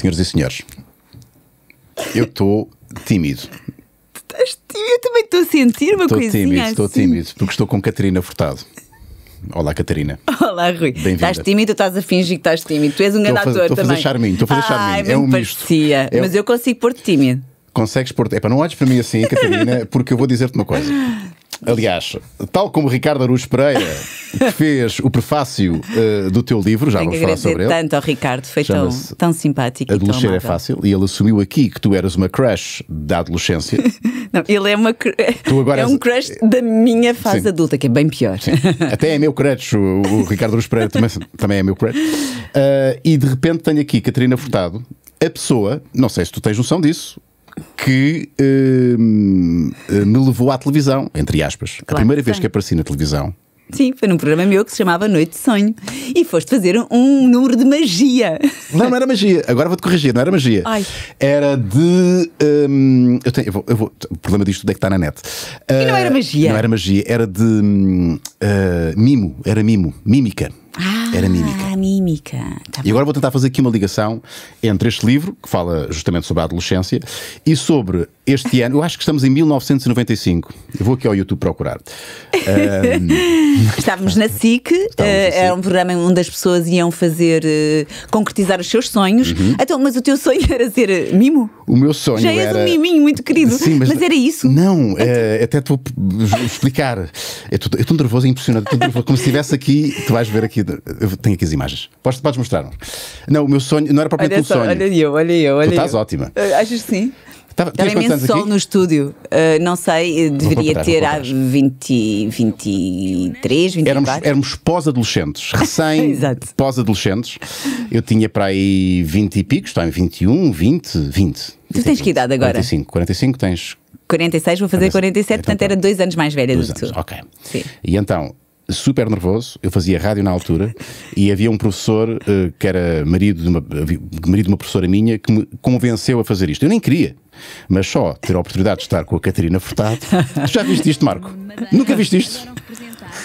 senhoras e senhores, eu estou tímido. Estás tímido? Eu também estou a sentir uma tô coisinha tímido, assim. Estou tímido, porque estou com Catarina Furtado. Olá, Catarina. Olá, Rui. Estás tímido, estás a fingir que estás tímido. Tu és um grande ator também. Estou a fazer charminho, estou a fazer charminho. é um parecia, é misto. Mas eu consigo pôr-te tímido. Consegues pôr-te. É para não olhes para mim assim, Catarina, porque eu vou dizer-te uma coisa. Aliás, tal como Ricardo Aruz Pereira, que fez o prefácio uh, do teu livro, já Tenho vamos falar sobre ele. tanto ao Ricardo, foi tão, tão simpático. Adolescer é fácil e ele assumiu aqui que tu eras uma crush da adolescência. Não, ele é uma é um crush da minha fase Sim. adulta, que é bem pior. Sim. Até é meu crush, o, o Ricardo Aruz Pereira também, também é meu crush. Uh, e de repente tenho aqui Catarina Furtado, a pessoa, não sei se tu tens noção disso, que eh, me levou à televisão, entre aspas. Claro, a primeira vez sim. que apareci na televisão. Sim, foi num programa meu que se chamava Noite de Sonho. E foste fazer um número de magia. Não, não era magia. Agora vou-te corrigir, não era magia. Ai. Era de. Ehm, eu tenho, eu vou, eu vou, o problema disto é que está na net. Uh, e não era eh, magia. Não era magia, era de uh, mimo, era mimo, mímica. Ah, era mímica. Ah, mímica. Tá e agora vou tentar fazer aqui uma ligação entre este livro, que fala justamente sobre a adolescência, e sobre este ano. Eu acho que estamos em 1995. Eu vou aqui ao YouTube procurar. Um... Estávamos na SIC, era eh, é um programa onde as pessoas iam fazer, uh, concretizar os seus sonhos. Uhum. Então, mas o teu sonho era ser eh, mimo? O meu sonho Já era. Já és um miminho muito querido, Sim, mas... mas era isso? Não, é, então- é até te vou explicar. Eu é estou nervoso, é impressionante, como se estivesse aqui, tu vais ver aqui aqui, eu tenho aqui as imagens. Podes, podes mostrar-nos? Não, o meu sonho não era propriamente olha um sonho. Olha eu, olha eu, olha tu estás ótima. Eh, achas que sim? Estava, imenso sol aqui? no estúdio. Uh, não sei, eh, deveria ter há 20, 23, 24. Éramos, éramos pós-adolescentes, recém pós-adolescentes. Eu tinha para aí 20 e pico, estou em 21, 20, 20. Tu tens que idade agora? 45, 45 tens. 46, vou fazer 47, então, portanto era dois anos mais velha do que tu. Ok. Sim. E então, super nervoso. Eu fazia rádio na altura e havia um professor uh, que era marido de, uma, marido de uma professora minha que me convenceu a fazer isto. Eu nem queria, mas só ter a oportunidade de estar com a Catarina Furtado. Já viste isto, Marco? Nunca viste isto?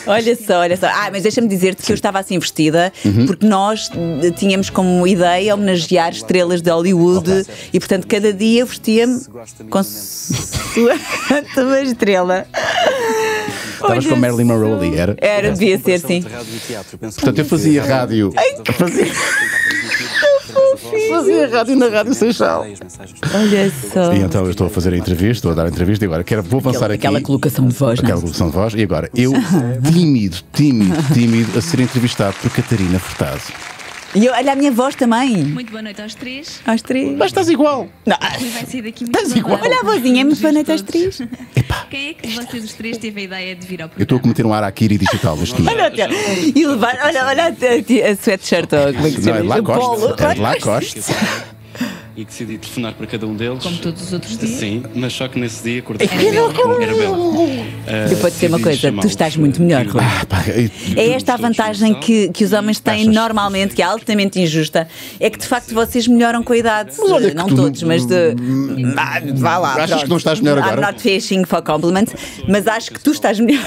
Olha só, olha só. Ah, mas deixa-me dizer-te que eu estava assim vestida, uhum. porque nós eh, tínhamos como ideia homenagear estrelas de Hollywood e, portanto, cada dia vestia-me com sua estrela. Estavas oh, com a Marilyn Monroe ali, era? Era, devia ser, sim. Portanto, eu fazia rádio. Fazia. Fazia rádio na Rádio Seixal. Olha só. E então eu estou a fazer a entrevista, estou a dar a entrevista e agora quero, vou avançar aquela, aqui. Aquela colocação de voz. É? Aquela não? colocação de voz. E agora, eu, tímido, tímido, tímido, a ser entrevistado por Catarina Furtado. E eu, olha a minha voz também. Muito boa noite aos três. Aos três. Mas estás igual. Não. Vai sair daqui muito estás igual. Olha a vozinha, é muito boa noite aos três. Epá. Quem é que vocês os três teve a ideia de vir ao programa? Eu estou a cometer um araquiri digital neste dia. olha, olha, olha, olha a, a, a sweatshirt, ou como é que se é chama? é Lacoste. Lacoste e decidi telefonar para cada um deles. Como todos os outros dias. Sim, mas só que nesse dia acordei é com era bela. Uh, eu posso dizer uma coisa, tu estás muito melhor, Rui. Ah, é esta a vantagem que, que os homens têm normalmente, que é altamente injusta, é que de facto vocês melhoram com a idade. Mas olha não tu, todos, mas de. Hum, ah, vá lá. Achas pronto. que não estás melhor agora? I'm not fishing for compliment, mas acho que tu estás melhor.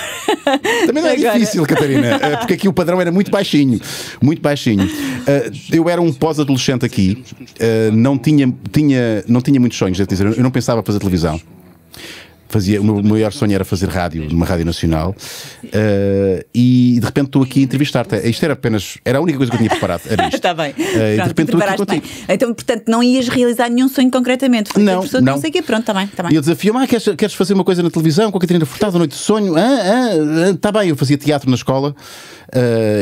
Também não é agora. difícil, Catarina, é, porque aqui o padrão era muito baixinho. Muito baixinho. Ah, eu era um pós-adolescente aqui, ah, não tinha tinha, tinha, não tinha muitos sonhos, é eu não pensava fazer televisão fazia, o meu maior sonho era fazer rádio, numa rádio nacional, uh, e de repente estou aqui a entrevistar-te. Isto era apenas, era a única coisa que eu tinha preparado, era isto. Está bem. Uh, pronto, de repente estou aqui Bem. Então, portanto, não ias realizar nenhum sonho concretamente. Foi não, tipo, não. não sei o quê, pronto, está bem, tá bem. E eu desafio-me, ah, queres, queres, fazer uma coisa na televisão com a Catarina Furtado, a Noite de Sonho? Ah, ah, está ah, bem, eu fazia teatro na escola uh,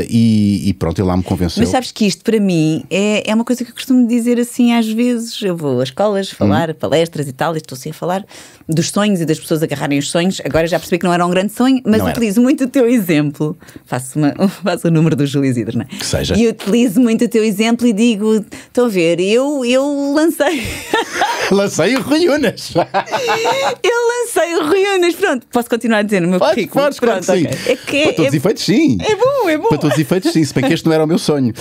e, e, pronto, ele lá me convenceu. Mas sabes que isto, para mim, é, é uma coisa que eu costumo dizer assim às vezes. Eu vou às escolas uhum. falar, hum. palestras e tal, e estou assim a falar dos sonhos e das das pessoas agarrarem os sonhos. Agora já percebi que não era um grande sonho, mas não utilizo era. muito o teu exemplo. Faço, uma, faço o número do Júlio Isidro, não é? Que seja. E utilizo muito o teu exemplo e digo: estou a ver, eu, eu lancei. lancei o Riunas. eu lancei o Riunas. Pronto, posso continuar a dizer no meu pode, currículo? Podes, Pronto, claro, okay. sim. É que Para todos os é, efeitos, sim. É bom, é bom. Para todos os efeitos, sim. Se bem que este não era o meu sonho.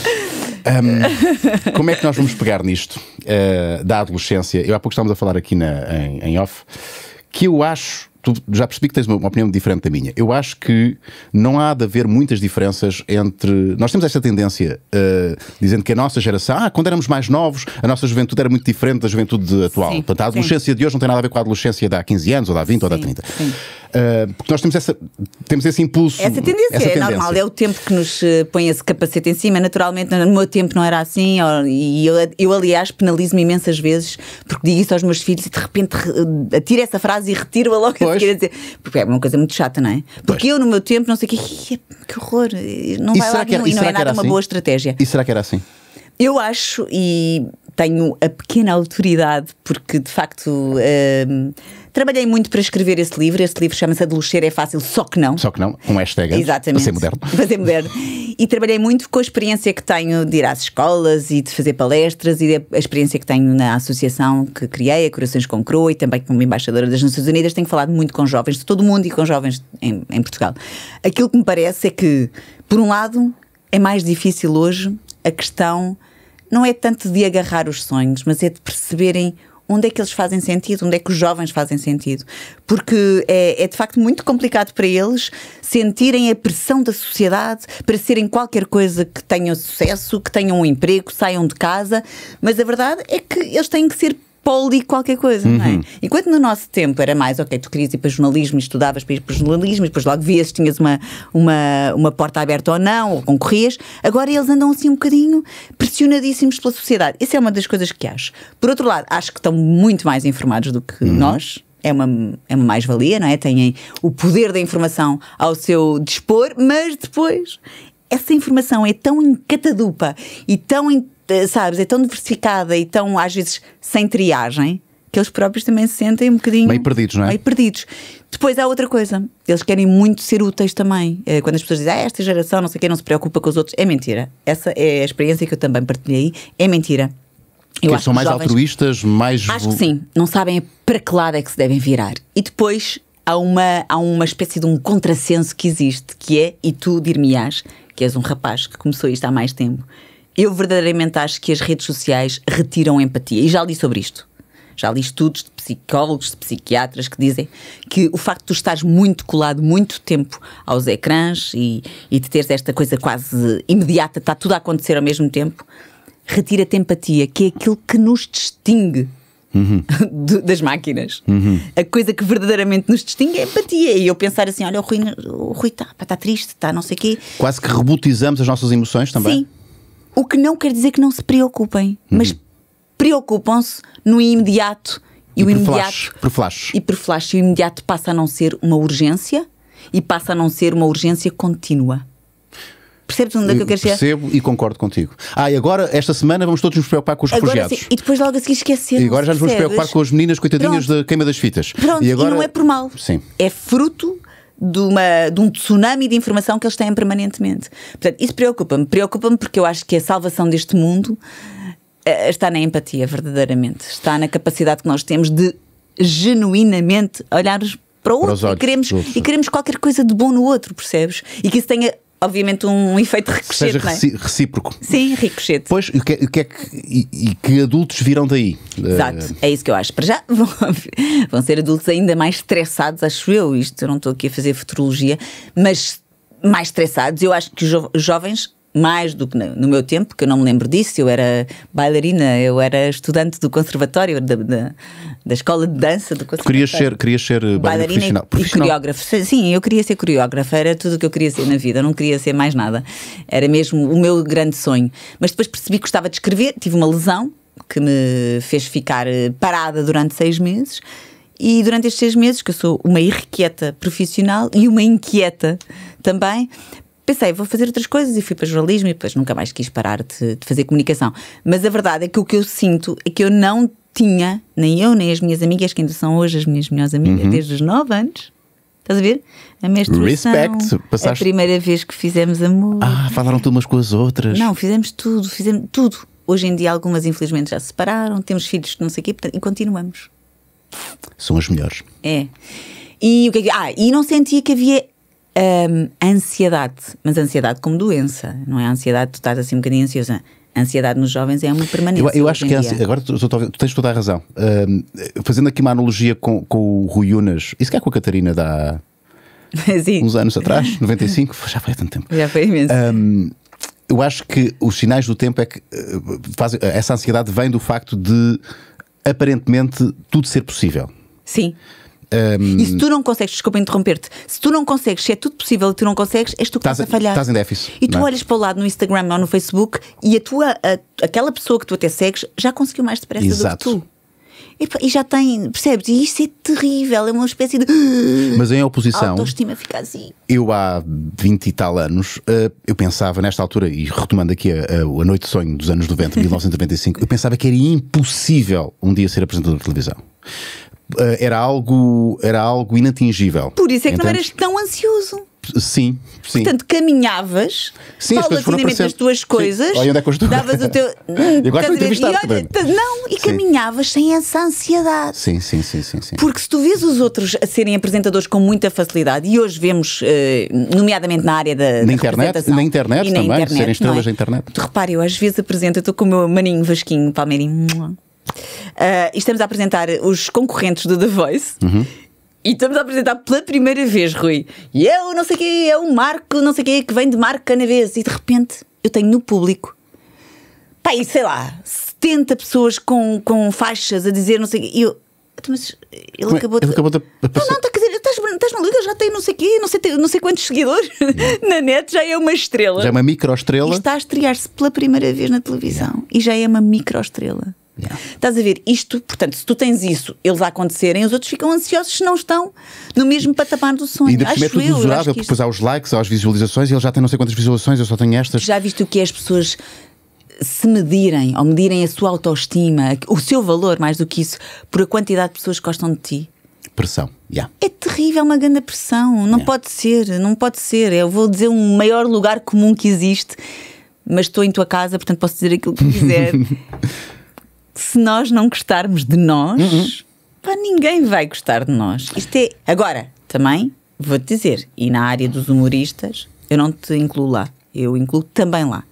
Um, como é que nós vamos pegar nisto uh, da adolescência? Eu há pouco estávamos a falar aqui na, em, em off que eu acho tu já percebi que tens uma opinião diferente da minha. Eu acho que não há de haver muitas diferenças entre. Nós temos esta tendência uh, dizendo que a nossa geração, ah, quando éramos mais novos, a nossa juventude era muito diferente da juventude atual. Sim, Portanto, a adolescência sim. de hoje não tem nada a ver com a adolescência de há 15 anos, ou de há 20, sim, ou de há 30. Sim. Ah, porque nós temos, essa, temos esse impulso. Essa tendência, essa tendência. é normal, é o tempo que nos eh, põe esse capacete em cima. Naturalmente, no meu tempo não era assim, e eu, eu aliás, penalizo-me imensas vezes porque digo isso aos meus filhos e de repente atiro essa frase e retiro-a logo pois. a seguir a dizer. Porque é uma coisa muito chata, não é? Porque pois. eu, no meu tempo, não sei o que, é, que horror, eh, não e vai lá que e não é nada uma assim? boa estratégia. E será que era assim? Eu acho, e tenho a pequena autoridade, porque de facto. Hum, Trabalhei muito para escrever esse livro. Este livro chama-se Adolescer é Fácil, só que não. Só que não, um hashtag. Exatamente. Fazer ser moderno. Para ser moderno. e trabalhei muito com a experiência que tenho de ir às escolas e de fazer palestras e a experiência que tenho na associação que criei, a Corações com Croa, e também como embaixadora das Nações Unidas, tenho falado muito com jovens de todo o mundo e com jovens em, em Portugal. Aquilo que me parece é que, por um lado, é mais difícil hoje a questão não é tanto de agarrar os sonhos, mas é de perceberem onde é que eles fazem sentido, onde é que os jovens fazem sentido. Porque é, é de facto muito complicado para eles sentirem a pressão da sociedade para serem qualquer coisa que tenham sucesso, que tenham um emprego, saiam de casa, mas a verdade é que eles têm que ser poli qualquer coisa, uhum. não é? Uhum. Enquanto no nosso tempo era mais, ok, tu querias ir para jornalismo, estudavas para ir para jornalismo, e depois logo vias se tinhas uma, uma, uma porta aberta ou não, ou concorrias, agora eles andam assim um bocadinho pressionadíssimos pela sociedade. Isso é uma das coisas que acho. Por outro lado, acho que estão muito mais informados do que uhum. nós, é uma, é uma mais-valia, não é? Têm o poder da informação ao seu dispor, mas depois essa informação é tão encatadupa e tão eh, sabes, é tão diversificada e tão, às vezes, sem triagem, que eles próprios também se sentem um bocadinho. Meio perdidos, não é? Meio perdidos. Depois há outra coisa, eles querem muito ser úteis também. Eh, quando as pessoas dizem, ah, esta geração não sei quem não se preocupa com os outros, é mentira. Essa é a experiência que eu também partilhei, é mentira. Eu que são mais jovens, altruístas, mais. Acho que sim, não sabem para que lado é que se devem virar. E depois há uma, há uma espécie de um contrassenso que existe, que é, e tu dir-me-ás, que és um rapaz que começou isto há mais tempo eu verdadeiramente acho que as redes sociais retiram empatia. E já li sobre isto. Já li estudos de psicólogos, de psiquiatras que dizem que o facto de tu estares muito colado muito tempo aos ecrãs e, e de teres esta coisa quase imediata, está tudo a acontecer ao mesmo tempo, retira-te empatia, que é aquilo que nos distingue Uhum. das máquinas. Uhum. A coisa que verdadeiramente nos distingue é empatia. E eu pensar assim: olha, o Rui está Rui tá, tá triste, está não sei o quê. Quase que rebutizamos as nossas emoções também. Sim. O que não quer dizer que não se preocupem, mas uhum. preocupam-se no imediato. E, e o imediato. Flash, flash. E por flash. E o imediato passa a não ser uma urgência e passa a não ser uma urgência contínua. Percebes onde é que eu quero chegar? Percebo e concordo contigo. Ah, e agora, esta semana, vamos todos nos preocupar com os agora, refugiados. Sim. E depois logo a seguir esquecer. E agora já nos percebes? vamos preocupar com as meninas coitadinhas Pronto. da queima das fitas. Pronto, e, agora... e não é por mal. Sim. É fruto de, uma, de um tsunami de informação que eles têm permanentemente. Portanto, isso preocupa-me. Preocupa-me porque eu acho que a salvação deste mundo eh, está na empatia, verdadeiramente. Está na capacidade que nós temos de genuinamente olhar para o outro para olhos, e, queremos, e queremos qualquer coisa de bom no outro, percebes? E que isso tenha obviamente, um efeito ricochete. Que seja é? recíproco. Sim, ricochete. Pois, e que, é, que, é que, e, e que adultos virão daí? Exato, eh, é isso que eu acho. Para já vão, vão ser adultos ainda mais estressados, acho eu. Isto, eu não estou aqui a fazer futurologia, mas mais estressados. Eu acho que os jo jovens mais do que no meu tempo, porque eu não me lembro disso, eu era bailarina, eu era estudante do conservatório, da, da, da escola de dança do conservatório. querias ser, querias ser eh, bailarina, bailarina profissional. E, profissional. coreógrafa. Sim, eu queria ser coreógrafa, era tudo o que eu queria ser na vida, eu não queria ser mais nada. Era mesmo o meu grande sonho. Mas depois percebi que gostava de escrever, tive uma lesão que me fez ficar eh, parada durante seis meses. E durante estes seis meses, que eu sou uma irrequieta profissional e uma inquieta também, pensei, vou fazer outras coisas e fui para jornalismo e depois nunca mais quis parar de, de fazer comunicação. Mas a verdade é que o que eu sinto é que eu não tinha, nem eu, nem as minhas amigas, que ainda são hoje as minhas melhores amigas, uhum. desde os 9 anos. Estás a ver? A menstruação. Respect. Passaste... A primeira vez que fizemos amor. Ah, falaram-te umas com as outras. Não, fizemos tudo, fizemos tudo. Hoje em dia algumas infelizmente já se separaram, temos filhos que não sei o quê, portanto, e continuamos. São as melhores. É. E o que é que... Ah, e não sentia que havia um, a ansiedade, mas a ansiedade como doença, não é a ansiedade, tu estás assim um bocadinho ansiosa. A ansiedade nos jovens é uma permanência. Eu, eu acho que é ansi... agora tu, tu, tu, tens toda a razão. Um, fazendo aqui uma analogia com, com o Rui Unas, isso que é com a Catarina da uns anos atrás, 95, já foi há tanto tempo. Já foi imenso. Um, eu acho que os sinais do tempo é que uh, faz, essa ansiedade vem do facto de aparentemente tudo ser possível. Sim. Um... E se tu não consegues, desculpa interromper-te, se tu não consegues, se é tudo possível e tu não consegues, és tu que estás a falhar. Estás em déficit. E tu é? olhas para o lado no Instagram ou no Facebook e a tua, a, aquela pessoa que tu até segues já conseguiu mais depressa Exato. do que tu. E, e já tem, percebes? E isso é terrível, é uma espécie de. Mas em oposição. A autoestima fica assim. Eu há 20 e tal anos, eh, eu pensava nesta altura, e retomando aqui a, a Noite de Sonho dos anos 90, 1995, eu pensava que era impossível um dia ser apresentador de televisão. Eh, era algo, era algo inatingível. Por isso é que Entendes? não eras tão ansioso. Sim, sim. Portanto, caminhavas, sim, paulatinamente as, as tuas coisas, sim. olha onde é que eu estou. davas o teu. eu gosto de entrevistar e olha, Não, e sim. caminhavas sem essa ansiedade. Sim, sim, sim, sim, sim, Porque se tu vês os outros a serem apresentadores com muita facilidade, e hoje vemos, eh, nomeadamente na área da. Na da internet, na internet na também, internet, serem estrelas é? da internet. Tu repara, eu às vezes apresento, eu estou com o meu maninho Vasquinho Palmeirinho Uh, e estamos a apresentar os concorrentes do The Voice. Uhum. E estamos a apresentar pela primeira vez, Rui. E eu não sei o é o Marco, não sei o quê, que vem de Marco Canavês. E de repente eu tenho no público, pá, e sei lá, 70 pessoas com, com faixas a dizer não sei o quê. E eu, então, mas ele Como é? acabou, é? ele acabou de... Não, não, tá, está a dizer, estás, estás maluco, já tem não sei quê, não sei, não sei quantos seguidores na net, já é uma estrela. Já é uma microestrela. E está a estrear-se pela primeira vez na televisão. E já é uma microestrela. Yeah. Estás a ver? Isto, portanto, se tu tens isso, eles a acontecerem, os outros ficam ansiosos se não estão no mesmo patamar do sonho. E ainda acho é tudo eu, usurável, porque depois há os likes, há as visualizações e eles já têm não sei quantas visualizações, eu só tenho estas. Já viste o que é as pessoas se medirem, ou medirem a sua autoestima, o seu valor, mais do que isso, por a quantidade de pessoas que gostam de ti? Pressão, yeah. É terrível, é uma grande pressão. Não yeah. pode ser, não pode ser. Eu vou dizer um maior lugar comum que existe mas estou em tua casa, portanto posso dizer aquilo que quiser. se nós não gostarmos de nós, uhum. pá, ninguém vai gostar de nós. Isto é. Agora, também vou-te dizer, e na área dos humoristas, eu não te incluo lá, eu incluo também lá.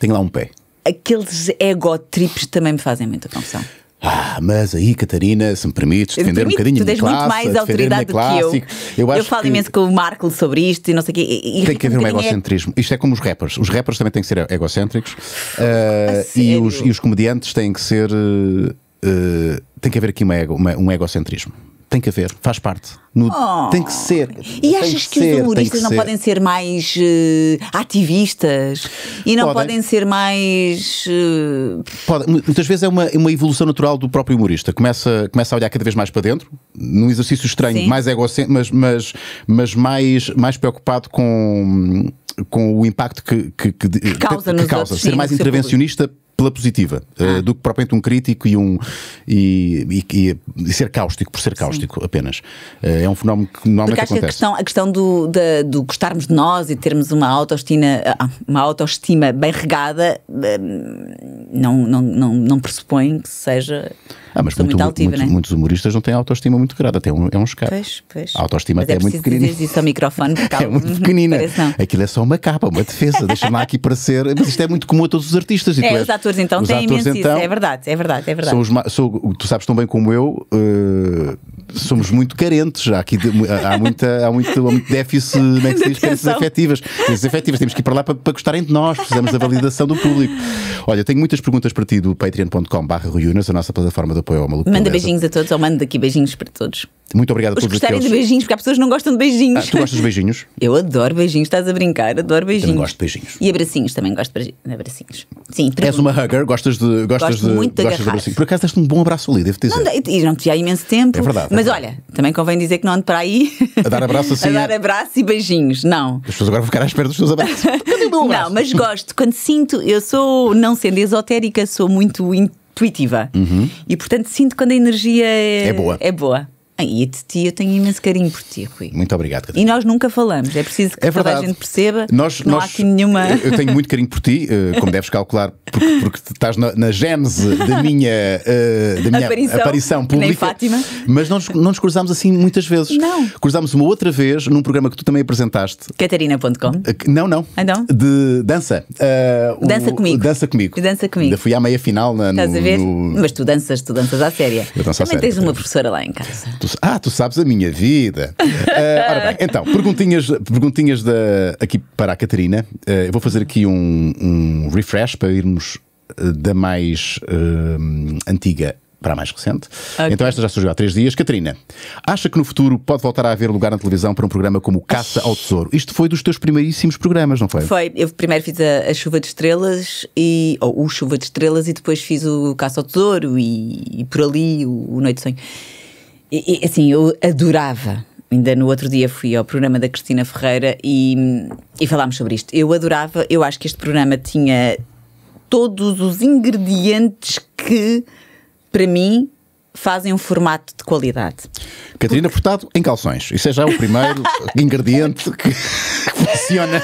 Tenho lá um pé. Aqueles egotrips também me fazem muita confusão. Ah, mas aí, Catarina, se me permites defender permite, um bocadinho tu tens muito mais autoridade do que eu. Eu, eu falo que... imenso com o Marco sobre isto e não sei o quê. E, e tem que haver um, um é- egocentrismo. É... Isto é como os rappers. Os rappers também têm que ser egocêntricos uh, e, os, e, os, comediantes têm que ser. Uh, eh, eh, tem que haver aqui uma ego, uma, um egocentrismo tem que haver, faz parte. No, oh. Tem que ser. E achas que, que, os humoristas não ser. podem ser mais uh, ativistas? E não podem, podem ser mais. Uh... Muitas vezes é uma, é uma evolução natural do próprio humorista. Começa, começa a olhar cada vez mais para dentro, num exercício estranho, Sim. mais egocêntrico, mas, mas, mas mais, mais preocupado com com o impacto que, que, que, que causa, que causa. ser mais intervencionista pela positiva eh, ah. uh, do que propriamente um crítico e um e, e, e ser cáustico por ser cáustico Sim. apenas. Uh, é um fenómeno que normalmente Porque acontece. A questão, a questão do, da, do gostarmos de nós e termos uma autoestima, ah, ah, uma autoestima bem regada eh, não, não, não, não pressupõe que seja ah, mas muito, muito altiva, muitos, né? muitos, humoristas não têm autoestima muito grande, até um, é um escape. Pois, pois. A autoestima até é, é muito pequenina. Isso ao microfone, é muito pequenina. Aquilo é só uma capa, uma defesa, deixa-me aqui parecer. Mas isto é muito comum a todos os artistas. é, exato, atores então os têm atores, imenso então, isso. É verdade, é verdade, é verdade. sou, tu sabes tão bem como eu, uh, somos muito carentes já. Aqui de, há, muita, há, muito, há muito déficit que se diz, carências afetivas. Carências afetivas, temos que ir para lá para, para gostarem de nós, precisamos da validação do público. Olha, tenho muitas perguntas para ti do patreoncom a nossa plataforma de apoio ao maluco. Manda beijinhos a todos, ou manda aqui beijinhos para todos. Muito obrigado por gostarem de beijinhos, porque há pessoas que não gostam de beijinhos. Ah, tu gostas de beijinhos? Eu adoro beijinhos, estás a brincar, adoro beijinhos. Também gosto de beijinhos. E abracinhos, também gosto de abracinhos. Sim, És uma hugger, gostas de. Gostas Gosto de, muito de gostas agarrar. De assim? Por acaso deste um bom abraço ali, devo dizer. Não, e não te há imenso tempo. É verdade. É mas é verdade. olha, também convém dizer que não ando para aí. A dar abraço assim. a é- dar abraço e beijinhos, não. As pessoas agora vão ficar à espera dos teus abraços. abraço? Não, mas gosto. Quando sinto, eu sou, não sendo esotérica, sou muito intuitiva. Uhum. E portanto sinto quando a energia é, é boa. É boa. E a tia tenho imenso carinho por ti, Rui. Muito obrigado, Catarina. E nós nunca falamos, é preciso que é toda a gente perceba. Nós, não nós, há aqui nenhuma. Eu tenho muito carinho por ti, eh, como deves calcular, porque, porque estás na, na gênese da minha, eh, da minha aparição, aparição pública. Nem Fátima. Mas não nos, não nos cruzámos assim muitas vezes. Não. Cruzámos uma outra vez num programa que tu também apresentaste. Catarina.com? Eh, não, não. Então? De dança. Uh, dança o, comigo. Dança comigo. Dança comigo. Ainda fui à meia final na. Estás no, a ver? No... Mas tu danças, tu danças à séria. Eu danço também à séria. tens uma professora lá em casa. Tu tu, ah, tu sabes a minha vida. Uh, ora bem, então, perguntinhas, perguntinhas da, aqui para a Catarina. Uh, eu vou fazer aqui um, um refresh para irmos eh, da mais uh, antiga para a mais recente. Okay. Então esta já surgiu há três dias. Catarina, acha que no futuro pode voltar a haver lugar na televisão para um programa como Caça ao Tesouro? Isto foi dos teus primeiríssimos programas, não foi? Foi. Eu primeiro fiz a, a Chuva de Estrelas e ou o Chuva de Estrelas e depois fiz o Caça ao Tesouro e, e por ali o, o Noite de Sonho. E, e, assim, eu adorava. Ainda no outro dia fui ao programa da Cristina Ferreira e, e falámos sobre isto. Eu adorava, eu acho que este programa tinha todos os ingredientes que, para mim, fazem um formato de qualidade. Catarina Porque... Portado em calções. Isso é já o primeiro ingrediente que funciona.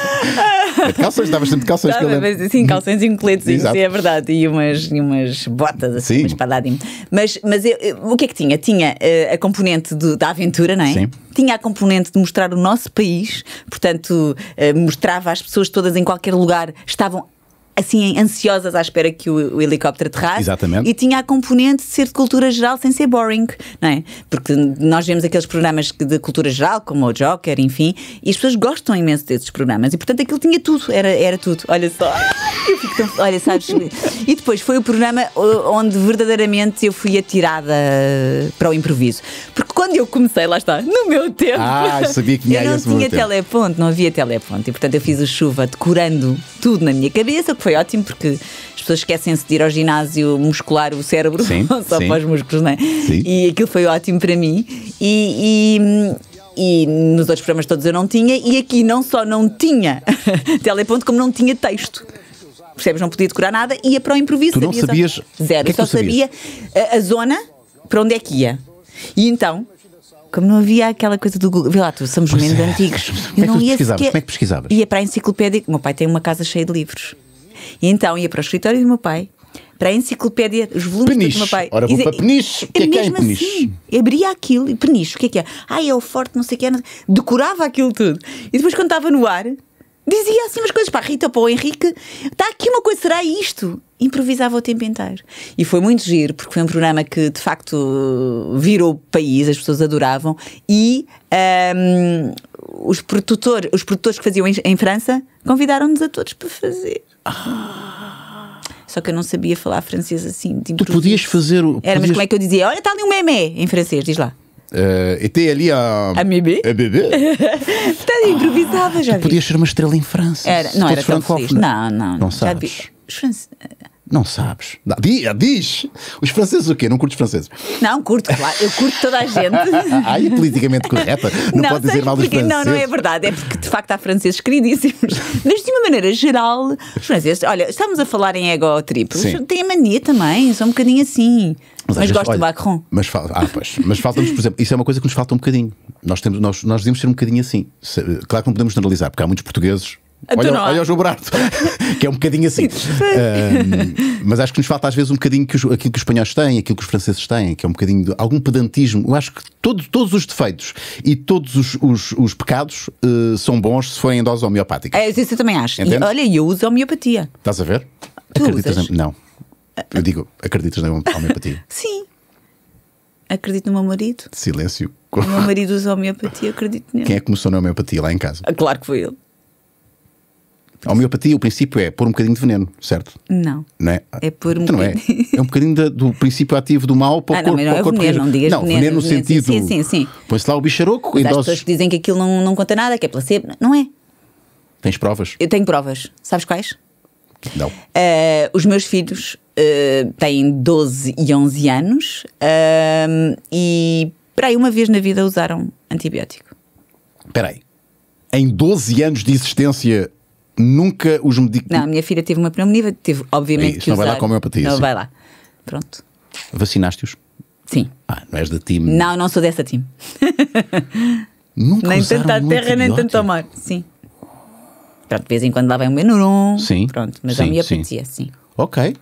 É de calções, estava sempre de calções. Estava, mas, sim, calções e um coletezinho, sim, é verdade. E umas, e umas botas, assim, sim. uma espadadinha. Mas, mas eu, o que é que tinha? Tinha uh, a componente do, da aventura, não é? Sim. Tinha a componente de mostrar o nosso país, portanto, uh, mostrava às pessoas todas em qualquer lugar, estavam assim ansiosas à espera que o, o helicóptero aterrasse. Exatamente. E tinha a componente de ser de cultura geral sem ser boring, não é? Porque nós vemos aqueles programas de cultura geral, como o Joker, enfim, e as pessoas gostam imenso desses programas. E portanto aquilo tinha tudo, era, era tudo. Olha só. Eu fico tão. Olha, sabes? e depois foi o programa onde verdadeiramente eu fui atirada eh, para o improviso. Porque quando eu comecei, lá está, no meu tempo. Ah, sabia que tinha Eu não tinha teleponto, não havia teleponto. E portanto eu fiz o chuva decorando tudo na minha cabeça, foi ótimo porque as pessoas esquecem-se de ir ao ginásio muscular o cérebro, sim, só sim. para os músculos, não é? Sim. E aquilo foi ótimo para mim. e, e e nos outros programas todos eu não tinha, e aqui não só não tinha teleponto, como não tinha texto. Percebes? Não podia decorar nada, ia para o improviso. Tu não sabias? Só... Zero. Que é que só sabia a, eh, a, zona para onde é que ia. E então, como não havia aquela coisa do Google, vê lá, tu somos menos é. antigos. Como é eu é não ia pesquisavas? Sequer... Como é que pesquisavas? Ia para a enciclopédia. O meu pai tem uma casa cheia de livros. E então ia para o escritório do meu pai, para a enciclopédia, os volumes peniche. do meu pai. Ora, vou para Peniche. É o que é que é em assim? Peniche? Assim, abria aquilo e Peniche, o que é que é? Ah, é o forte, não sei o que é. Decorava aquilo tudo. E depois quando estava no ar, dizia assim umas coisas para a Rita, para o Henrique. Está aqui uma coisa, será isto? improvisava o tempo inteiro. E foi muito giro, porque foi um programa que de facto virou o país, as pessoas adoravam, e um, os, produtor, os produtores que faziam em, em França Convidaram-nos a todos para fazer. Só que eu não sabia falar francês assim. tu podias fazer. O... Era, mas como é que eu dizia? Olha, está ali um meme em francês, diz lá. Uh, e ali a. A bebê? A bebê? Portanto, tá improvisava ah, já. Tu podias ser uma estrela em França. Era, não era francófono Não, não. Não, não sabes. Os franceses. Não sabes. É, diz, Os franceses o quê? Não curtes franceses? Não, curto, claro. Eu curto toda a gente. Ai, é politicamente correta. Não, não pode dizer mal dos franceses. Não, não é verdade. É porque, de facto, há franceses queridíssimos. Mas, de uma maneira geral, os franceses... Olha, estamos a falar em ego triplo. Têm a mania também. São um bocadinho assim. Mas, mas gosto olha, do Macron. Mas, fal ah, pois, mas falta-nos, por exemplo, isso é uma coisa que nos falta um bocadinho. Nós, temos, nós, nós devemos ser um bocadinho assim. Claro que não podemos generalizar, porque há muitos portugueses Olha, não. olha o João Brato, que é um bocadinho assim. mas acho que nos falta às vezes um bocadinho que os, aquilo que os espanhóis têm, aquilo que os franceses têm, que é um bocadinho de algum pedantismo. Eu acho que todo, todos os defeitos e todos os, os, os pecados uh, são bons se forem em doses homeopáticas. É, isso eu também acho. E, olha, eu uso homeopatia. Estás a ver? Tu Acreditas usas? Em... Não. Eu digo, acreditas na homeopatia? Sim. Acredito no meu marido. Silêncio. O meu marido usa homeopatia, acredito nele. Quem é que começou na homeopatia lá em casa? Claro que foi ele. A homeopatia, o princípio é pôr um bocadinho de veneno, certo? Não. Não é? É pôr um então, é. bocadinho. é. é um bocadinho do princípio ativo do mal para o ah, corpo. Não, para é o corpo é veneno, não digas não, veneno. veneno no sentido. Sim, sim, sim. Põe-se lá o bicharoco e em pessoas que dizem que aquilo não, não conta nada, que é placebo. Não é. Tens provas? Eu tenho provas. Sabes quais? Não. Uh, os meus filhos uh, têm 12 e 11 anos uh, e, peraí, uma vez na vida usaram antibiótico. Peraí. Em 12 anos de existência nunca os medicamentos. Não, a minha filha teve uma pneumonia, teve obviamente isso, que não usar. Não vai lá com a homeopatia. Não sim. vai lá. Pronto. Vacinaste-os? Sim. Ah, não és da time? Não, não sou dessa time. nunca nem tanto à terra, nem tanto ao mar. Sim. Pronto, de vez em quando lá vem um menurum. Sim. Pronto, mas sim, a minha sim. sim. Ok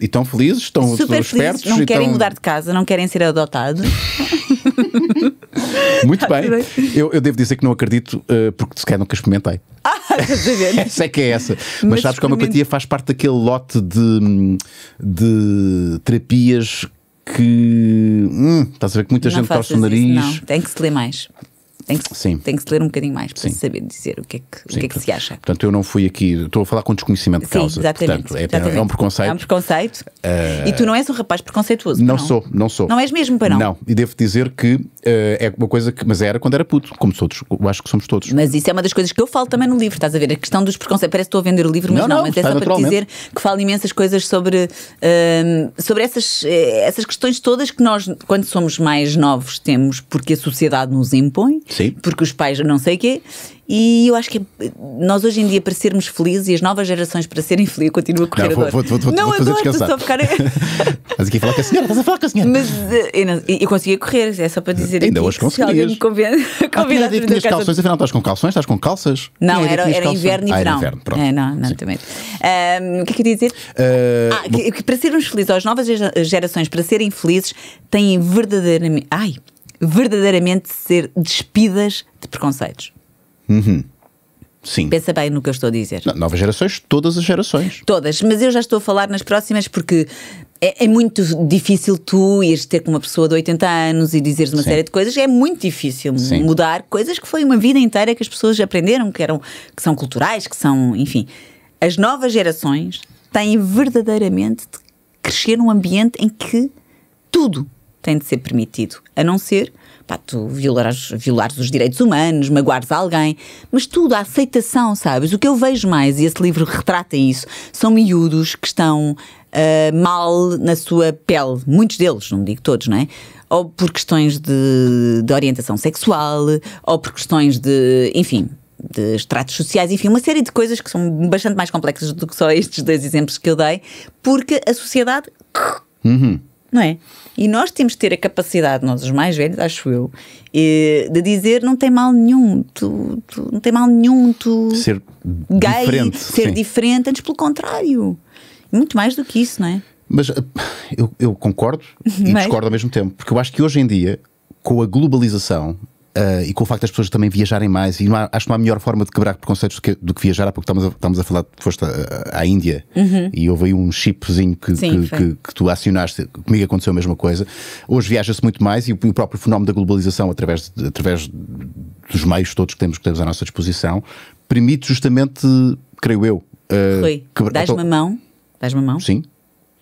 e estão felizes, estão super espertos. Felizes, não querem mudar de casa, não querem ser adotados. Muito tá bem. Eu, eu, devo dizer que não acredito, uh, porque se calhar nunca experimentei. Ah, essa é que é essa. Mas, Mas sabes que a homeopatia faz parte daquele lote de, de terapias que. Hum, estás a ver que muita não gente torce o nariz. Isso, não, tem que se ler mais. Tem que, Sim. tem que se ler um bocadinho mais para Sim. saber dizer o que é que, Sim, o que, é que se acha. Portanto, eu não fui aqui, estou a falar com desconhecimento de causa. exatamente, portanto, é, exatamente. é um preconceito. É um preconceito. Uh... E tu não és um rapaz preconceituoso. Não, não, sou, não sou. Não és mesmo para não. Não, e devo dizer que uh, é uma coisa que, mas era quando era puto, como todos, eu acho que somos todos. Mas isso é uma das coisas que eu falo também no livro, estás a ver? A questão dos preconceitos. Parece que estou a vender o livro, mas não, não, não mas é só para dizer que falo imensas coisas sobre, uh, sobre essas, eh, essas questões todas que nós, quando somos mais novos, temos porque a sociedade nos impõe. Sim. Porque os pais não sei o quê. E eu acho que é, nós hoje em dia, para sermos felizes e as novas gerações para serem felizes, eu continuo a correr agora. não, vou, vou, vou, vou, não, vou fazer descansar. Só ficar... Mas aqui falar com a senhora, estás a falar com a senhora. Mas eh, eu, não, eu conseguia correr, é só para dizer Ainda hoje conseguias. Se alguém me convida, convida ah, tinha dito calções, afinal estás com calções, estás com calças? Não, era, era, era inverno e verão. Ah, era inverno, pronto. É, não, não, Sim. também. Um, o que é que eu ia dizer? Uh, ah, que, que para sermos felizes, as novas gerações para serem felizes têm verdadeiramente... Ai verdadeiramente ser despidas de preconceitos. Uhum. Sim. Pensa bem no que eu estou a dizer. novas gerações, todas as gerações. Todas, mas eu já estou a falar nas próximas porque é, é muito difícil tu ires ter com uma pessoa de 80 anos e dizeres uma Sim. série de coisas. É muito difícil Sim. mudar coisas que foi uma vida inteira que as pessoas aprenderam, que, eram, que são culturais, que são, enfim. As novas gerações têm verdadeiramente de crescer num ambiente em que tudo tem de ser permitido, a não ser pá, tu violares, violares os direitos humanos, magoares alguém, mas tudo, a aceitação, sabes? O que eu vejo mais, e esse livro retrata isso, são miúdos que estão uh, mal na sua pele, muitos deles, não digo todos, não é? Ou por questões de, de orientação sexual, ou por questões de, enfim, de estratos sociais, enfim, uma série de coisas que são bastante mais complexas do que só estes dois exemplos que eu dei, porque a sociedade. Uhum não é? E nós temos de ter a capacidade, nós os mais velhos, acho eu, eh, de dizer não tem mal nenhum, tu, tu não tem mal nenhum tu ser gay, diferente, ser sim. diferente, antes pelo contrário. Muito mais do que isso, não é? Mas eh, eu, eu concordo e Mas... discordo ao mesmo tempo, porque eu acho que hoje em dia, com a globalização, Uh, e com o facto das pessoas também viajarem mais, e não há, acho que não há melhor forma de quebrar preconceitos do que, do que viajar. Há pouco estamos a, estamos a falar de que foste à, eh, à Índia uhum. e houve aí um chipzinho que, Sim, que, que, que, tu acionaste. Comigo aconteceu a mesma coisa. Hoje viaja-se muito mais e o, e o, próprio fenómeno da globalização, através, de, através dos meios todos que temos, que temos à nossa disposição, permite justamente, creio eu. Uh, Rui, dás-me então a mão, dás-me a mão. Sim.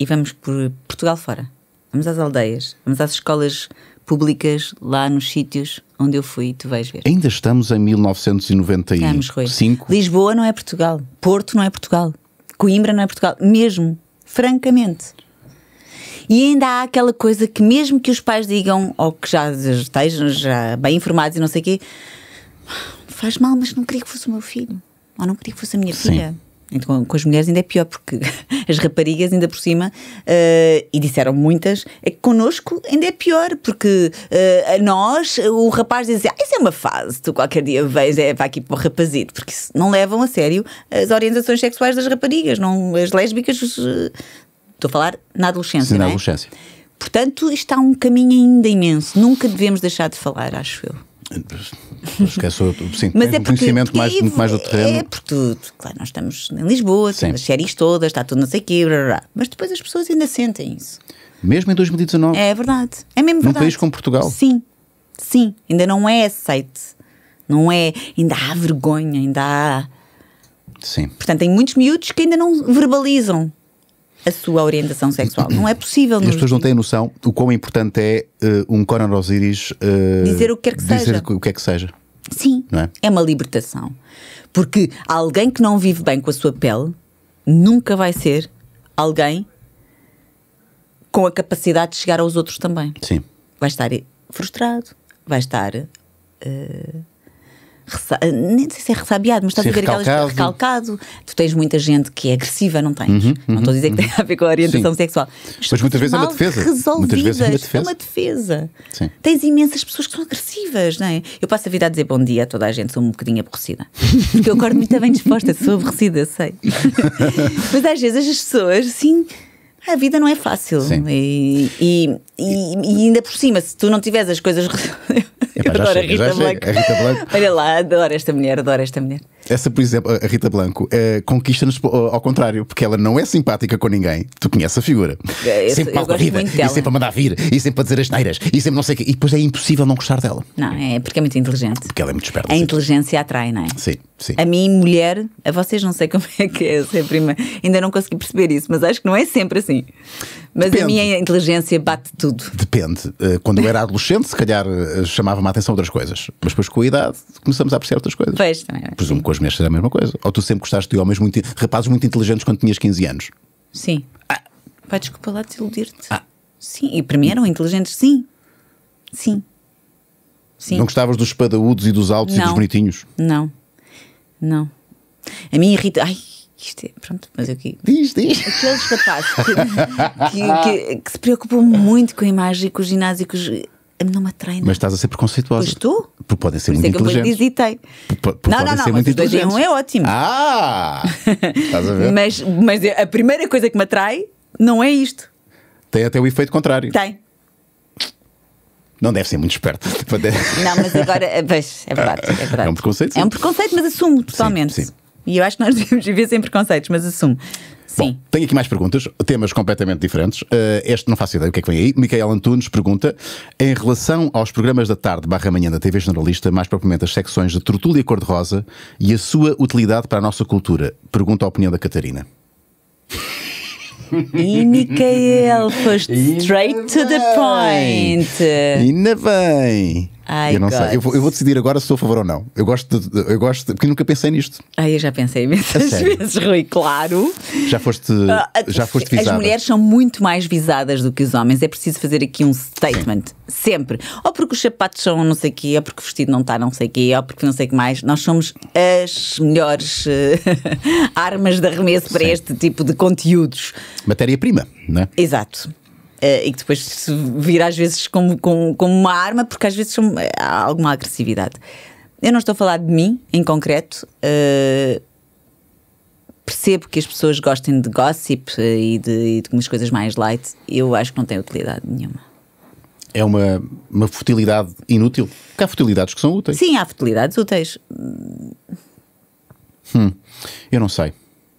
E vamos por Portugal fora. Vamos às aldeias, vamos às escolas públicas lá nos sítios onde eu fui, tu vais ver. Ainda estamos em 1995. Lisboa não é Portugal, Porto não é Portugal, Coimbra não é Portugal, mesmo, francamente. E ainda há aquela coisa que mesmo que os pais digam, ou que já estejam já bem informados e não sei o quê, ah, faz mal, mas não queria que fosse o meu filho, ou não queria que fosse a minha Sim. filha com, com, as mulheres ainda é pior, porque as raparigas ainda por cima, uh, e disseram muitas, é que connosco ainda é pior, porque uh, nós, o rapaz diz ah, isso é uma fase, tu qualquer dia vais é, vai aqui para o rapazito, porque não levam a sério as orientações sexuais das raparigas, não, as lésbicas, uh, estou a falar na adolescência, Sim, na é? adolescência. Portanto, está um caminho ainda imenso, nunca devemos deixar de falar, acho eu. Esqueço, é sim, mas é, é um conhecimento porque, mais, muito mais do terreno. É por tudo. Claro, nós estamos em Lisboa, sim. temos as séries todas, está tudo não sei o quê, blá, blá. mas depois as pessoas ainda sentem isso. Mesmo em 2019. É verdade. É mesmo verdade. Num país como Portugal. Sim, sim. Ainda não é aceite. Não é. Ainda há vergonha, ainda há. Sim. Portanto, tem muitos miúdos que ainda não verbalizam a sua orientação sexual. Não é possível. As pessoas não têm noção do quão importante é uh, um Conan Osiris uh, dizer o que quer que dizer seja. o que é que seja. Sim, é? é? uma libertação. Porque alguém que não vive bem com a sua pele nunca vai ser alguém com a capacidade de chegar aos outros também. Sim. Vai estar frustrado, vai estar. Uh, eh, nem sei se é ressabiado, mas estás Sim, a ver é recalcado. aquelas recalcado. Tu tens muita gente que é agressiva, não tens? Uhum, uhum, não estou a uhum, dizer que tem uhum. a ver com a orientação Sim. sexual. Mas, mas muitas vezes é uma defesa. Resolvidas. Muitas vezes é uma defesa. É uma defesa. Sim. Tens imensas pessoas que são agressivas, não é? Eu passo a vida a dizer bom dia a toda a gente, sou um bocadinho aborrecida. Porque eu acordo muito bem disposta, sou aborrecida, sei. mas às vezes as pessoas, assim a vida não é fácil. E, e, e, e, ainda por cima, se tu não tiveres as coisas. Epá, adoro chega, a Rita Blanco. Olha lá, adoro esta mulher, adoro esta mulher. Essa, por exemplo, a Rita Blanco, eh, conquista-nos eh, ao contrário, porque ela não é simpática com ninguém. Tu conheces a figura. É, esse, sempre a vida e sempre a mandar vir, e sempre a dizer as neiras, e sempre não sei o quê. E depois é impossível não gostar dela. Não, é porque é muito inteligente. Porque ela é muito esperta. A sempre. inteligência atrai, não é? Sim, sim. A mim, mulher, a vocês não sei como é que é ser é prima. Ainda não consegui perceber isso, mas acho que não é sempre assim. Mas Depende. a minha inteligência bate tudo. Depende. Eh, quando eu era adolescente, se calhar eh, chamava-me a atenção outras coisas. Mas depois com a idade começamos a apreciar outras coisas. Pois, também. É Presumo que com as mulheres seja a mesma coisa. Ou tu sempre gostaste de homens muito, rapazes muito inteligentes quando tinhas 15 anos? Sim. Ah. Pá, desculpa lá desiludir-te. Ah. Sim, e para mim eram inteligentes, sim. Sim. Sim. Não gostavas dos espadaúdos e dos altos não. e dos bonitinhos? Não. Não. A mim irrita. Ai, isto é, pronto, mas eu aqui. Diz, diz. Aqueles rapazes que, que, que, que se preocupam muito com a imagem, com os ginásicos não me atrai. Mas estás a ser preconceituosa. Pois tu? Porque podem ser muito inteligentes. É que eu não, não, não, ser muito inteligentes. Um é ótimo. Ah! estás a ver? mas, mas é, a primeira coisa que me atrai não é isto. Tem até o efeito contrário. Tem. Não deve ser muito esperto. não, mas agora, vejo, eh, é verdade, é verdade. É um preconceito. Sim. É um preconceito, mas assumo totalmente. Sim, sim. E eu acho que nós devemos viver sem preconceitos, mas assumo. Sim. Bom, tenho aqui mais perguntas, temas completamente diferentes. Uh, este não faço ideia o que é que vem aí. Micael Antunes pergunta: em relação aos programas da tarde barra manhã da TV Generalista, mais propriamente as secções de Tortulha e Cor-de-Rosa e a sua utilidade para a nossa cultura, pergunta a opinião da Catarina. E Micael, foste straight to the point. Ainda bem. Ai, eu não God. sei. Eu vou, eu vou, decidir agora se sou a favor ou não. Eu gosto, de, eu gosto de, porque nunca pensei nisto. Ah, eu já pensei imensas vezes, Rui, claro. Já foste, uh, já foste visada. As mulheres são muito mais visadas do que os homens. É preciso fazer aqui um statement. Sim. Sempre. Ou porque os sapatos são não sei o quê, ou porque o vestido não está não sei o quê, ou porque não sei o que mais. Nós somos as melhores uh, armas de arremesso Sim. para este tipo de conteúdos. Matéria-prima, não é? Exato. Eh, e que depois se vira às vezes como, como, como uma arma, porque às vezes há alguma agressividade. Eu não estou a falar de mim em concreto. Uh, percebo que as pessoas gostem de gossip eh, e de, e de umas coisas mais light. Eu acho que não tem utilidade nenhuma. É uma, uma futilidade inútil? Porque há futilidades que são úteis. Sim, há futilidades úteis. Hum, eu não sei.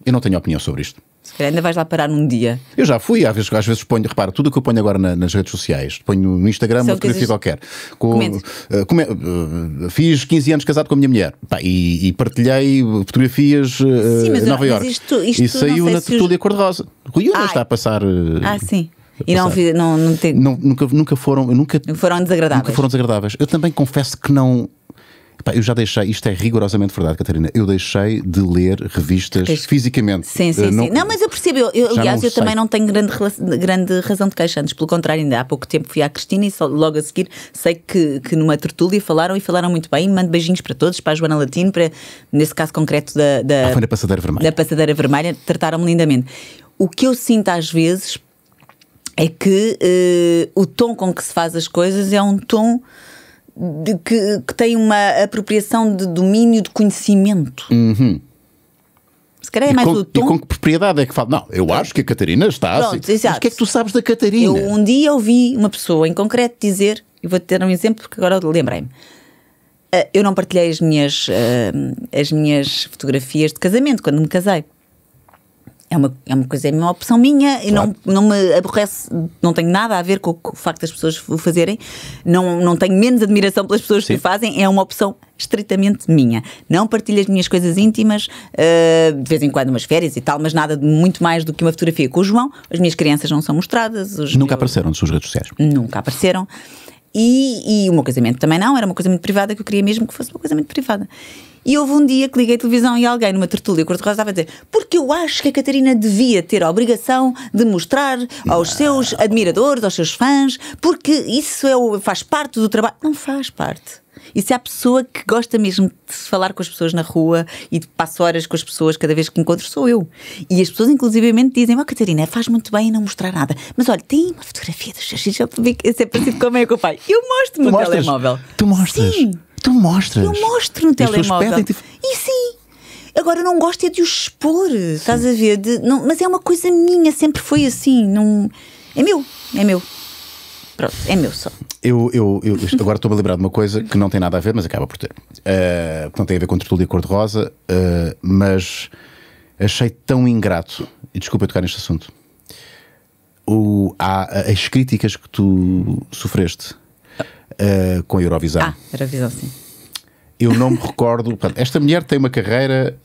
Eu não tenho opinião sobre isto. Se calhar ainda vais lá parar num dia. Eu já fui, às vezes, às vezes ponho, repara, tudo o que eu ponho agora na, nas redes sociais, ponho no Instagram, uma fotografia qualquer. Com, uh, uh, fiz 15 anos casado com a minha mulher Pá, e, e, partilhei fotografias uh, sim, mas, Nova Iorque. Isto, isto e saiu na Tertúlia os... Cor-de-Rosa. Rui Unas está a passar. Uh, ah, sim. E não, não, não, te... não, nunca, nunca foram, nunca, foram desagradáveis. Nunca foram desagradáveis. Eu também confesso que não eu já deixei, isto é rigorosamente verdade, Catarina, eu deixei de ler revistas Queixo. fisicamente. Sim, sim, uh, não, sim. Não, mas eu percebo, eu, eu, aliás, eu também não tenho grande, grande razão de queixa, antes, pelo contrário, ainda há pouco tempo fui à Cristina e só, logo a seguir sei que, que numa tertúlia falaram e falaram muito bem, mando beijinhos para todos, para a Joana Latino, para, nesse caso concreto da... da ah, foi na Passadeira Vermelha. Da Passadeira Vermelha, trataram-me lindamente. O que eu sinto às vezes é que uh, o tom com que se faz as coisas é um tom de, que, que tem uma apropriação de domínio de conhecimento. Uhum. Se calhar é mais com, o tom. E com que propriedade é que fala? Não, eu acho que a Catarina está Pronto, assim. Exato. Mas o que é que tu sabes da Catarina? Eu um dia ouvi uma pessoa em concreto dizer, e vou ter um exemplo porque agora lembrei-me. Ah, eu não partilhei as minhas, ah, as minhas fotografias de casamento quando me casei é uma, é uma coisa, é uma opção minha e não, não me aborrece, não tenho nada a ver com o, facto das pessoas o fazerem, não, não tenho menos admiração pelas pessoas Sim. que o fazem, é uma opção estritamente minha. Não partilho as minhas coisas íntimas, uh, de vez em quando umas férias e tal, mas nada de muito mais do que uma fotografia com o João. As minhas crianças não são mostradas. Nunca meus... apareceram nas suas redes sociais? Nunca apareceram. E, e o meu casamento também não, era uma coisa muito privada que eu queria mesmo que fosse uma coisa muito privada. E houve um dia que liguei a televisão e alguém numa tertúlia cor-de-rosa estava a dizer porque eu acho que a Catarina devia ter a obrigação de mostrar aos não. seus admiradores, aos seus fãs, porque isso é o, faz parte do trabalho. Não faz parte. Isso é a pessoa que gosta mesmo de falar com as pessoas na rua e de passo horas com as pessoas cada vez que encontro, sou eu. E as pessoas, inclusivamente, dizem: Ó, oh, Catarina, faz muito bem não mostrar nada. Mas olha, tem uma fotografia do Xaxi, já vi que é parecido com a mãe e com o pai. Eu mostro-me o telemóvel. Tu mostras? Sim. Tu mostras? Eu mostro no e telemóvel. Te... Tipo, e sim. Agora não gosto é de o expor, sim. estás a ver? De, não, mas é uma coisa minha, sempre foi assim. Não, é meu, é meu. Pronto, é meu só. Eu, eu, eu agora estou-me a lembrar de uma coisa que não tem nada a ver, mas acaba por ter. Uh, eh, não tem a ver com tertúlia cor-de-rosa, uh, mas achei tão ingrato, e desculpa tocar neste assunto, o, há, as críticas que tu sofreste uh, com a Eurovisão. Ah, Eurovisão, sim. Eu não me recordo. Portanto, esta mulher tem uma carreira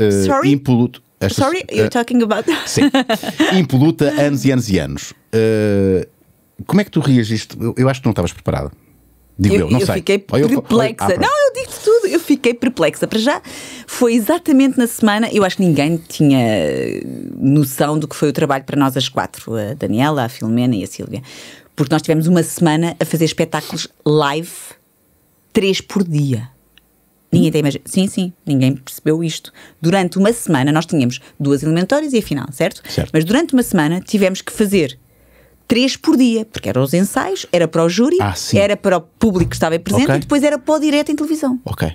uh, impoluta. Esta, Sorry, you're uh, talking about. Eh, sim. Impoluta anos e anos e anos. Uh, como é que tu reagiste? Eu, eu acho que não estavas preparada. Digo eu, eu não eu sei. Fiquei perplexa. Ah, não, eu digo tudo. Eu fiquei perplexa. Para já, foi exatamente na semana. Eu acho que ninguém tinha eh, noção do que foi o trabalho para nós as quatro: a Daniela, a Filomena e a Silvia. Porque nós tivemos uma semana a fazer espetáculos live, três por dia. Ninguém tem imagina. Sim, sim, ninguém percebeu isto. Durante uma semana nós tínhamos duas elementórias e a final, certo? certo? Mas durante uma semana tivemos que fazer três por dia, porque eram os ensaios, era para o júri, ah, era para o público que estava presente okay. e depois era para o direto em televisão. Ok.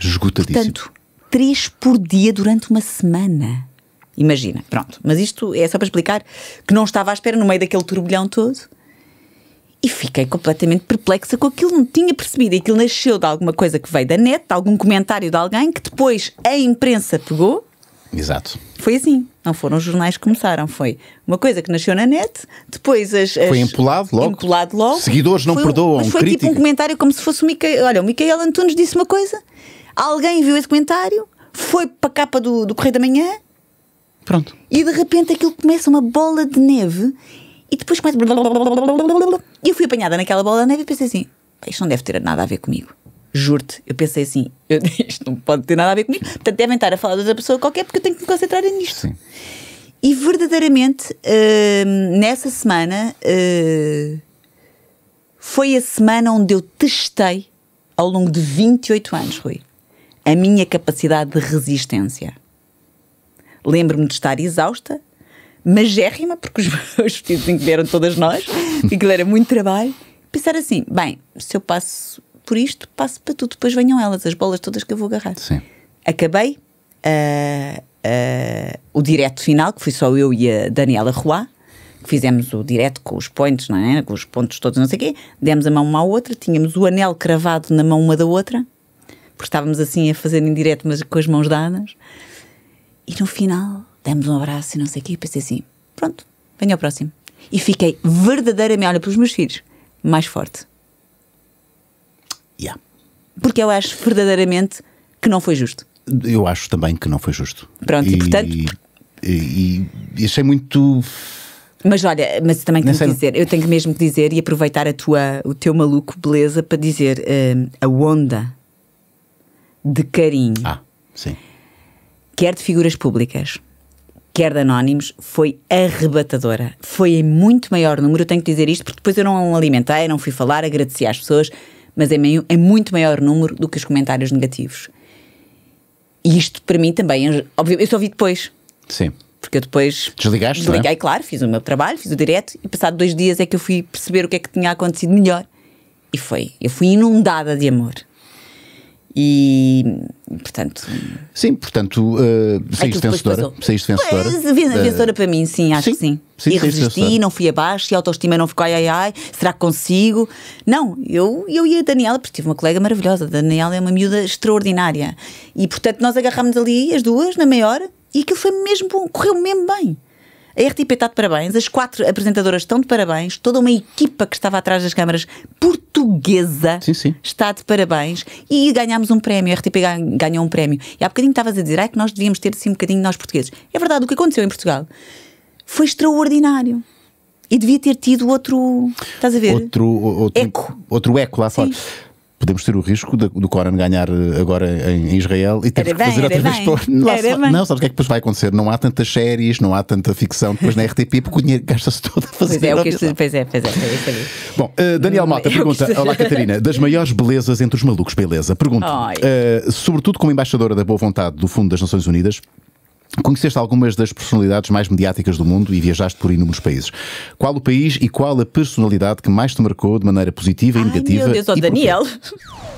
Esgotadíssimo. Portanto, três por dia durante uma semana. Imagina, pronto. Mas isto é só para explicar que não estava à espera no meio daquele turbilhão todo e fiquei completamente perplexa com aquilo, não tinha percebido. Aquilo nasceu de alguma coisa que veio da net, de algum comentário de alguém que depois a imprensa pegou. Exato. Foi assim. Não foram os jornais que começaram, foi uma coisa que nasceu na net, depois as. as foi empolado logo. Empolado logo. Seguidores não foi, perdoam. Mas foi crítica. tipo um comentário como se fosse o Micael. Olha, o Micael Antunes disse uma coisa, alguém viu esse comentário, foi para a capa do, do Correio da Manhã. Pronto. E de repente aquilo começa uma bola de neve e depois começa. E eu fui apanhada naquela bola de neve e pensei assim: isto não deve ter nada a ver comigo. Juro-te, eu pensei assim, eu, isto não pode ter nada a ver comigo, portanto devem estar a falar de outra pessoa qualquer porque eu tenho que me concentrar nisto. Sim. E verdadeiramente, uh, nessa semana, uh, foi a semana onde eu testei, ao longo de 28 anos, Rui, a minha capacidade de resistência. Lembro-me de estar exausta, magérrima, porque os meus vestidos vieram todas nós, e que era muito trabalho. Pensar assim, bem, se eu passo por isto, passo para tudo, depois venham elas, as bolas todas que eu vou agarrar. Sim. Acabei uh, uh, o direto final, que foi só eu e a Daniela Roy, que fizemos o direto com os pontos não é? Com os pontos todos, não sei o quê, demos a mão uma à outra, tínhamos o anel cravado na mão uma da outra, porque estávamos assim a fazer em direto, mas com as mãos dadas. E no final demos um abraço e não sei o quê, e pensei assim: pronto, venho ao próximo. E fiquei verdadeiramente, olha, para os meus filhos, mais forte. Yeah. Porque eu acho verdadeiramente que não foi justo. Eu acho também que não foi justo. Pronto, e, e portanto. E, e, achei muito. Mas olha, mas também tenho que dizer, eu tenho mesmo que dizer e aproveitar a tua, o teu maluco beleza para dizer hum, a onda de carinho. Ah, sim. Quer de figuras públicas, quer de anónimos, foi arrebatadora. Foi em muito maior número, eu tenho que dizer isto, porque depois eu não alimentei, não fui falar, agradeci às pessoas mas é, meio, é muito maior número do que os comentários negativos. E isto para mim também, obviamente, eu só vi depois. Sim. Porque eu depois. Desligaste? É? Desliguei, é? claro, fiz o meu trabalho, fiz o direto e passado dois dias é que eu fui perceber o que é que tinha acontecido melhor. E foi. Eu fui inundada de amor. E, portanto. Sim, portanto, uh, saíste vencedora. Saíste eh, vencedora. vencedora uh, para mim, sim, acho sim, que sim. sim e resisti, não fui abaixo, e a autoestima não ficou ai ai ai, será que consigo? Não, eu, eu e a Daniela, porque tive uma colega maravilhosa, a Daniela é uma miúda extraordinária. E portanto, nós agarramos ali as duas na maior e aquilo foi mesmo bom, correu mesmo bem. A RTP está de parabéns, as quatro apresentadoras estão de parabéns, toda uma equipa que estava atrás das câmaras portuguesa sim, sim. está de parabéns e ganhámos um prémio. A RTP ganhou um prémio. E há bocadinho estavas a dizer ah, que nós devíamos ter assim um bocadinho nós portugueses. É verdade, o que aconteceu em Portugal foi extraordinário. E devia ter tido outro. Estás a ver? Outro, outro eco. Outro eco lá fora podemos ter o risco de, do Coran ganhar eh, agora em, Israel e ter que fazer outra vez. Não, não, sabes o que é que depois vai acontecer? Não há tantas séries, não há tanta ficção depois na RTP, porque o dinheiro gasta-se todo a fazer. Pois é, o que isto, pois é, pois é, pois eh, hum, é, Bom, uh, Daniel Mata pergunta, olá Catarina, das maiores belezas entre os malucos, beleza? Pergunta, uh, eh, sobretudo como embaixadora da boa vontade do Fundo das Nações Unidas, Conheceste algumas das personalidades mais mediáticas do mundo e viajaste por inúmeros países. Qual o país e qual a personalidade que mais te marcou de maneira positiva e Ai, negativa? Meu Deus, oh, Daniel! Porquê?